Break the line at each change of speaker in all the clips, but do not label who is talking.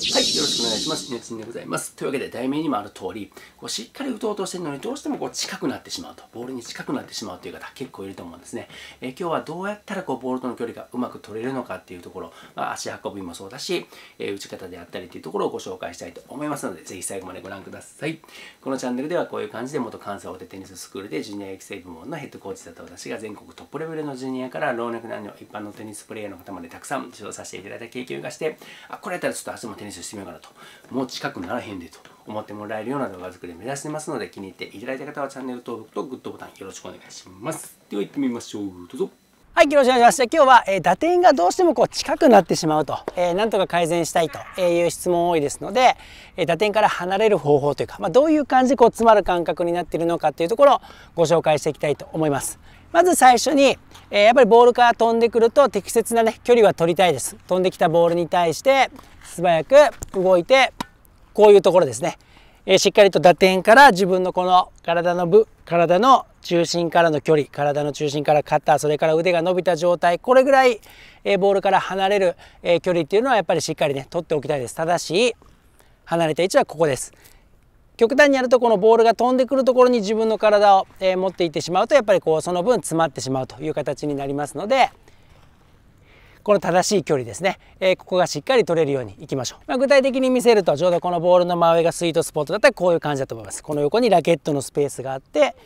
はい、よろしくお願いします。ネクでございます。というわけで、題名にもある通り、こうしっかり打とうとしてるのに、どうしてもこう近くなってしまうと、ボールに近くなってしまうという方、結構いると思うんですね。え今日はどうやったらこうボールとの距離がうまく取れるのかっていうところ、まあ、足運びもそうだし、えー、打ち方であったりっていうところをご紹介したいと思いますので、ぜひ最後までご覧ください。このチャンネルでは、こういう感じで元関西大手テニススクールでジュニア育成部門のヘッドコーチだった私が全国トップレベルのジュニアから老若男女、一般のテニスプレーヤーの方までたくさん受賞させていただいた経験がして、あ、これやったらちょっと足もテニス練習してみようかなともう近くならへんでと思ってもらえるような動画作り目指してますので気に入っていただいた方はチャンネル登録とグッドボタンよろしくお願いしますでは行ってみましょうどうぞはい、よろしくお願いします。今日は、えー、打点がどうしてもこう近くなってしまうと、えー、なんとか改善したいという質問多いですので、えー、打点から離れる方法というか、まあ、どういう感じこう詰まる感覚になっているのかというところをご紹介していきたいと思います。まず最初に、えー、やっぱりボールから飛んでくると適切な、ね、距離は取りたいです飛んできたボールに対して素早く動いてこういうところですね、えー、しっかりと打点から自分のこの体の部体の中心からの距離体の中心から肩それから腕が伸びた状態これぐらい、えー、ボールから離れる、え距離っていうのはやっぱりしっかりね取っておきたいですただし離れた位置はここです極端にやるとこのボールが飛んでくるところに自分の体を、え持っていってしまうとやっぱりこうその分詰まってしまうという形になりますのでこの正しい距離ですね、えー、ここがしっかり取れるようにいきましょう、まあ、具体的に見せるとちょうどこのボールの真上がスイートスポットだったらこういう感じだと思いますこの横にラケットのスペースがあって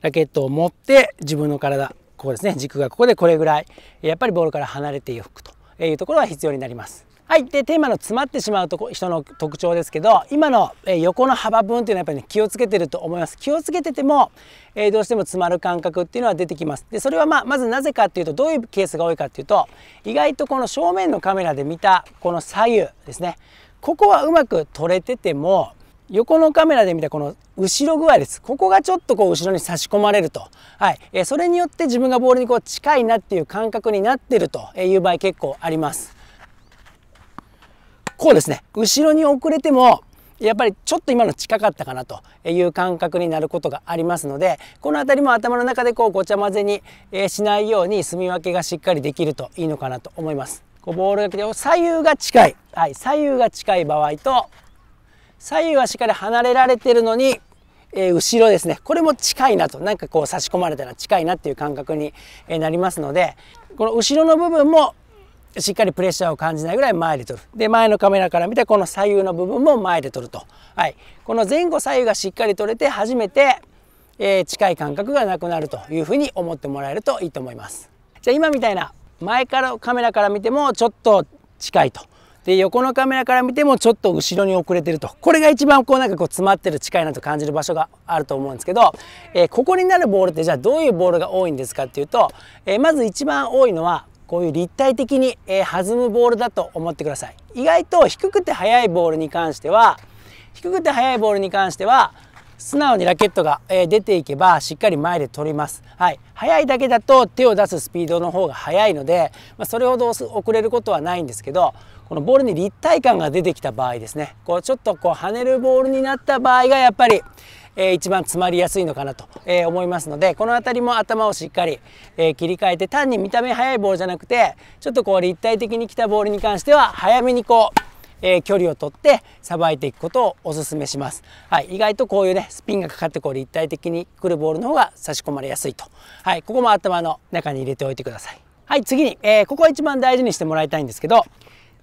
ラケットを持って自分の体ここですね軸がここでこれぐらいやっぱりボールから離れていくというところが必要になりますはい、でテーマの詰まってしまうとこ人の特徴ですけど今の、え横の幅分というのはやっぱり、ね、気をつけてると思います気をつけてても、えー、どうしても詰まる感覚っていうのは出てきますでそれは、まあ、まずなぜかっていうとどういうケースが多いかっていうと意外とこの正面のカメラで見たこの左右ですねここはうまく撮れてても横のカメラで見たこの後ろ具合です。ここがちょっとこう後ろに差し込まれると。はい。えそれによって自分がボールにこう近いなっていう感覚になってるという場合結構あります。こうですね後ろに遅れてもやっぱりちょっと今の近かったかなという感覚になることがありますのでこの辺りも頭の中でこうごちゃ混ぜにしないように住み分けがしっかりできるといいのかなと思います。こうボールが来て左右が近い、はい、左右が近い場合と左右はしっかり離れられてるのにえ後ろですねこれも近いなとなんかこう差し込まれたら近いなっていう感覚になりますのでこの後ろの部分もしっかりプレッシャーを感じないぐらい前で撮るで前のカメラから見てこの左右の部分も前で撮ると、はい、この前後左右がしっかり撮れて初めて、えー、近い感覚がなくなるというふうに思ってもらえるといいと思いますじゃあ今みたいな前からカメラから見てもちょっと近いとで横のカメラから見てもちょっと後ろに遅れてるとこれが一番こうなんかこう詰まってる近いなと感じる場所があると思うんですけど、えー、ここになるボールってじゃあどういうボールが多いんですかっていうと、えー、まず一番多いのはこういう立体的に、え弾むボールだと思ってください意外と低くて速いボールに関しては低くて速いボールに関しては素直にラケットが出ていけばしっかり前で取ります、はい、速いだけだと手を出すスピードの方が速いので、まあ、それほど遅れることはないんですけどこのボールに立体感が出てきた場合ですねこうちょっとこう跳ねるボールになった場合がやっぱりえ一番詰まりやすいのかなと、え思いますのでこの辺りも頭をしっかり、え切り替えて単に見た目速いボールじゃなくてちょっとこう立体的に来たボールに関しては早めにこうえー、距離を取ってさばいていくことをお勧めします、はい、意外とこういうねスピンがかかってこう立体的にくるボールの方が差し込まれやすいと、はい、ここも頭の中に入れておいてくださいはい次に、えー、ここは一番大事にしてもらいたいんですけど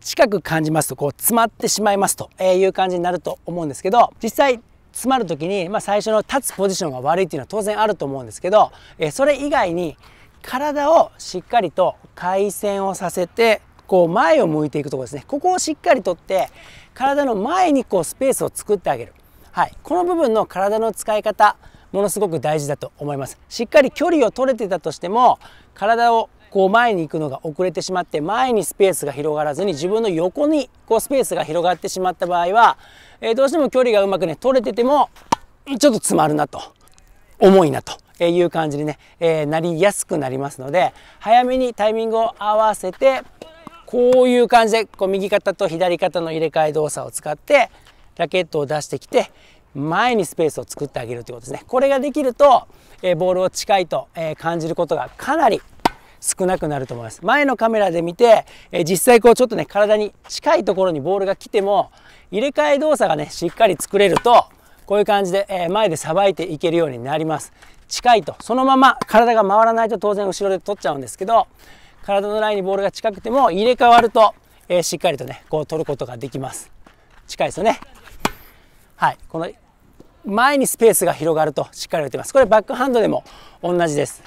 近く感じますとこう詰まってしまいますという感じになると思うんですけど実際詰まる時に、まあ、最初の立つポジションが悪いっていうのは当然あると思うんですけど、えそれ以外に体をしっかりと回旋をさせてこう前を向いていくところですねここをしっかりとって体の前にこうスペースを作ってあげる、はい、この部分の体の使い方ものすごく大事だと思いますしっかり距離を取れてたとしても体をこう前に行くのが遅れてしまって前にスペースが広がらずに自分の横にこうスペースが広がってしまった場合は、えどうしても距離がうまくね取れててもちょっと詰まるなと重いなという感じにね、えなりやすくなりますので早めにタイミングを合わせてこういう感じでこう右肩と左肩の入れ替え動作を使ってラケットを出してきて前にスペースを作ってあげるということですね。これができると、えボールを近いと、え感じることがかなり少なくなると思います。前のカメラで見て、えー、実際こうちょっとね、体に近いところにボールが来ても、入れ替え動作がね、しっかり作れると、こういう感じで、えー、前でさばいていけるようになります。近いと、そのまま体が回らないと当然後ろで取っちゃうんですけど、体のラインにボールが近くても入れ替わると、えー、しっかりとね、こう取ることができます。近いですよね。はい、この前にスペースが広がるとしっかり打てます。これバックハンドでも同じです。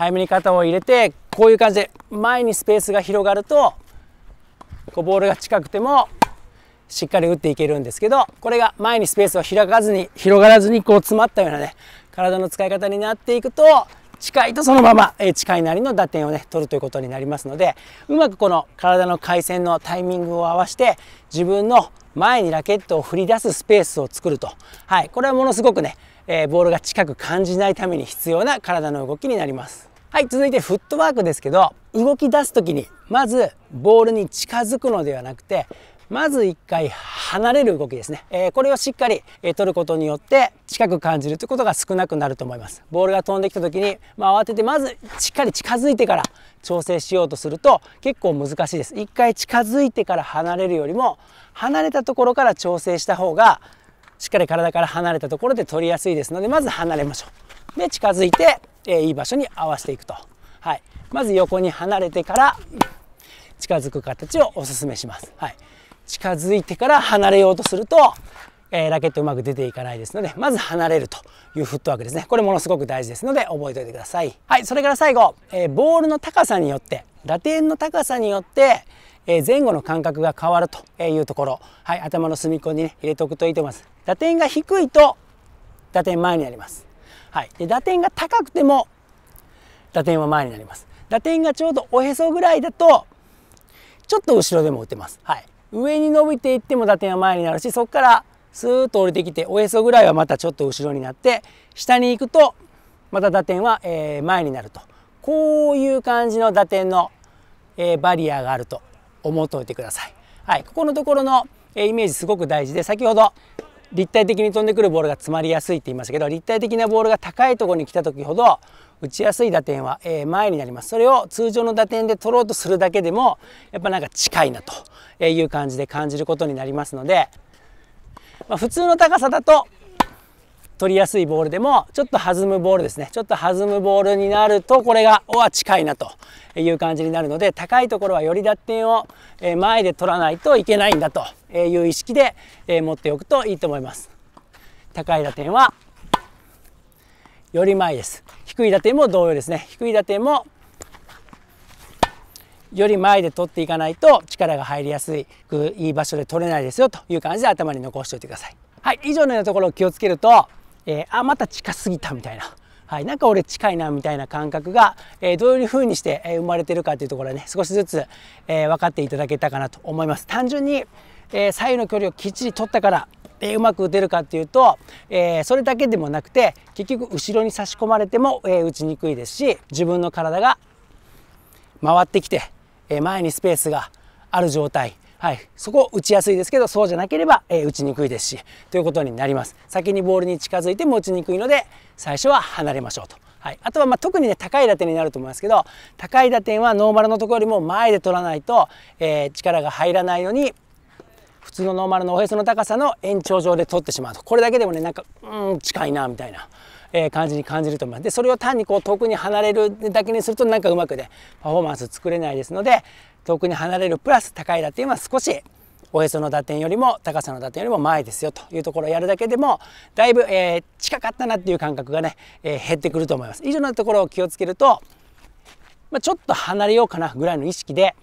早めに肩を入れてこういう感じで前にスペースが広がるとこうボールが近くてもしっかり打っていけるんですけどこれが前にスペースを開かずに広がらずにこう詰まったようなね体の使い方になっていくと近いとそのまま近いなりの打点をね取るということになりますのでうまくこの体の回線のタイミングを合わせて自分の前にラケットを振り出すスペースを作ると、はい、これはものすごくね、えボールが近く感じないために必要な体の動きになります。はい続いてフットワークですけど動き出す時にまずボールに近づくのではなくてまず1回離れる動きですね、えー、これをしっかり、えー、取ることによって近く感じるということが少なくなると思いますボールが飛んできた時に、まあ、慌ててまずしっかり近づいてから調整しようとすると結構難しいです1回近づいてから離れるよりも離れたところから調整した方がしっかり体から離れたところで取りやすいですのでまず離れましょうで近づいてえいい場所に合わせていくと、はい、まず横に離れてから近づく形をおすすめします、はい、近づいてから離れようとすると、えー、ラケットうまく出ていかないですのでまず離れるというフットワークですねこれものすごく大事ですので覚えておいてください、はい、それから最後、えー、ボールの高さによって打点の高さによってえ前後の感覚が変わるというところ、はい、頭の隅っこに、ね、入れておくといいと思います打点が低いと打点前になりますはい、で打点が高くても打点は前になります打点がちょうどおへそぐらいだとちょっと後ろでも打てます、はい、上に伸びていっても打点は前になるしそこからスーッと降りてきておへそぐらいはまたちょっと後ろになって下に行くとまた打点は、え前になるとこういう感じの打点の、えバリアがあると思っておいてください。はい、ここのところの、えイメージすごく大事で先ほど立体的に飛んでくるボールが詰まりやすいって言いましたけど立体的なボールが高いところに来た時ほど打ちやすい打点は、え前になりますそれを通常の打点で取ろうとするだけでもやっぱなんか近いなという感じで感じることになりますので、まあ、普通の高さだと取りやすいボールでもちょっと弾むボールですねちょっと弾むボールになるとこれがおは近いなという感じになるので高いところはより打点を前で取らないといけないんだという意識で持っておくといいと思います高い打点はより前です低い打点も同様ですね低い打点もより前で取っていかないと力が入りやすくいい場所で取れないですよという感じで頭に残しておいてください。はい、以上のようなところを気をつけるとえー、あまた近すぎたみたいな。はい、なんか俺近いなみたいな感覚が、えー、どういうふうにして、え生まれてるかというところはね少しずつ、え分かっていただけたかなと思います単純に、え左右の距離をきっちり取ったからえうまく打てるかっていうと、えー、それだけでもなくて結局後ろに差し込まれても、えー、打ちにくいですし自分の体が回ってきて、えー、前にスペースがある状態はい、そこ打ちやすいですけどそうじゃなければ、えー、打ちにくいですしということになります先にボールに近づいても打ちにくいので最初は離れましょうと。はい、あとはま特にね高い打点になると思いますけど高い打点はノーマルのところよりも前で取らないと、えー、力が入らないように普通のノーマルのおへその高さの延長上で取ってしまうとこれだけでもねなんかうん近いなみたいなえ感じに感じると思いますでそれを単にこう遠くに離れるだけにするとなんかうまくねパフォーマンス作れないですので遠くに離れるプラス高い打点は少しおへその打点よりも高さの打点よりも前ですよというところをやるだけでもだいぶ、えー、近かったなっていう感覚がね、えー、減ってくると思います以上のところを気をつけると、まあ、ちょっと離れようかなぐらいの意識で、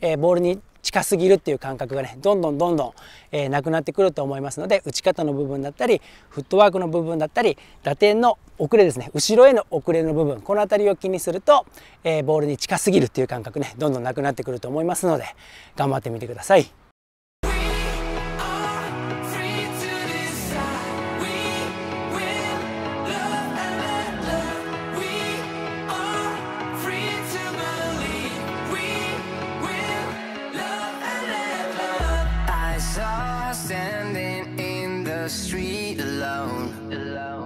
えー、ボールに近すぎるっていう感覚がねどんどんどんどん、えー、なくなってくると思いますので打ち方の部分だったりフットワークの部分だったり打点の遅れですね後ろへの遅れの部分この辺りを気にすると、えー、ボールに近すぎるっていう感覚ねどんどんなくなってくると思いますので頑張ってみてください。standing in the street alone. alone.